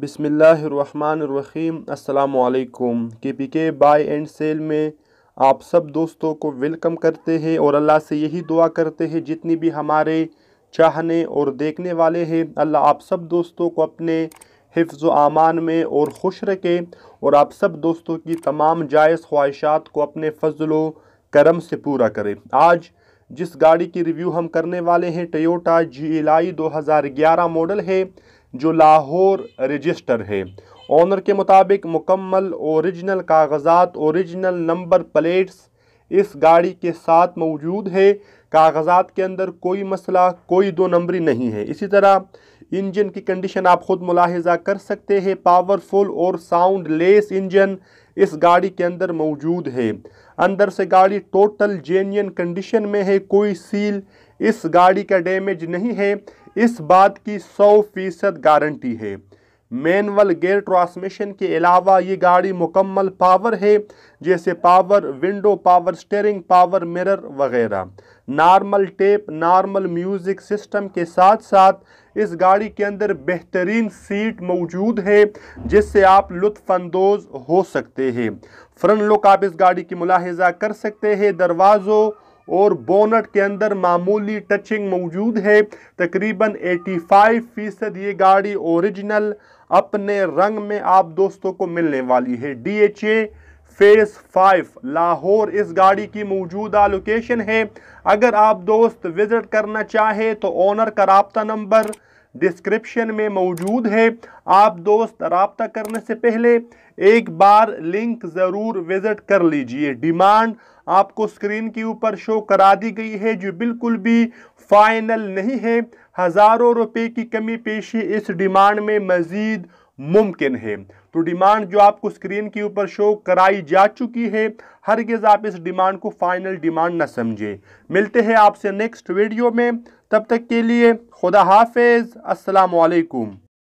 बिसमीम अल्लाम के पी के बाई एंड सेल में आप सब दोस्तों को वेलकम करते हैं और अल्लाह से यही दुआ करते हैं जितनी भी हमारे चाहने और देखने वाले हैं अल्लाह आप सब दोस्तों को अपने हिफ्ज़ आमान में और खुश रखे और आप सब दोस्तों की तमाम जायज़ ख्वाहिशात को अपने फजलो करम से पूरा करें आज जिस गाड़ी की रिव्यू हम करने वाले हैं टयोटा जी हज़ार ग्यारह मॉडल है जो लाहौर रजिस्टर है ऑनर के मुताबिक मुकम्मल ओरिजिनल कागजात ओरिजिनल नंबर प्लेट्स इस गाड़ी के साथ मौजूद है कागजात के अंदर कोई मसला कोई दो नंबरी नहीं है इसी तरह इंजन की कंडीशन आप ख़ुद मुलाहजा कर सकते हैं पावरफुल और साउंड लेस इंजन इस गाड़ी के अंदर मौजूद है अंदर से गाड़ी टोटल जेन्यन कंडीशन में है कोई सील इस गाड़ी का डैमेज नहीं है इस बात की सौ फीसद गारंटी है मैनुअल गेयर ट्रांसमिशन के अलावा ये गाड़ी मुकम्मल पावर है जैसे power window power steering power mirror वगैरह normal tape normal music system के साथ साथ इस गाड़ी के अंदर बेहतरीन सीट मौजूद है जिससे आप लुफानंदोज़ हो सकते हैं फ्रंट लुक आप इस गाड़ी की मुलाहजा कर सकते हैं दरवाज़ों और बोनट के अंदर मामूली टचिंग मौजूद है तकरीबन 85 फीसद ये गाड़ी ओरिजिनल अपने रंग में आप दोस्तों को मिलने वाली है D H A phase five Lahore इस गाड़ी की मौजूदा लोकेशन है अगर आप दोस्त विज़िट करना चाहे तो ओनर का रबता नंबर डिस्क्रिप्शन में मौजूद है आप दोस्त रबता करने से पहले एक बार लिंक ज़रूर विज़िट कर लीजिए डिमांड आपको स्क्रीन के ऊपर शो करा दी गई है जो बिल्कुल भी फाइनल नहीं है हज़ारों रुपए की कमी पेशी इस डिमांड में मज़ीद मुमकिन है तो डिमांड जो आपको स्क्रीन के ऊपर शो कराई जा चुकी है हर हरगिज़ आप इस डिमांड को फाइनल डिमांड ना समझें मिलते हैं आपसे नेक्स्ट वीडियो में तब तक के लिए खुदा हाफिज़ अस्सलाम वालेकुम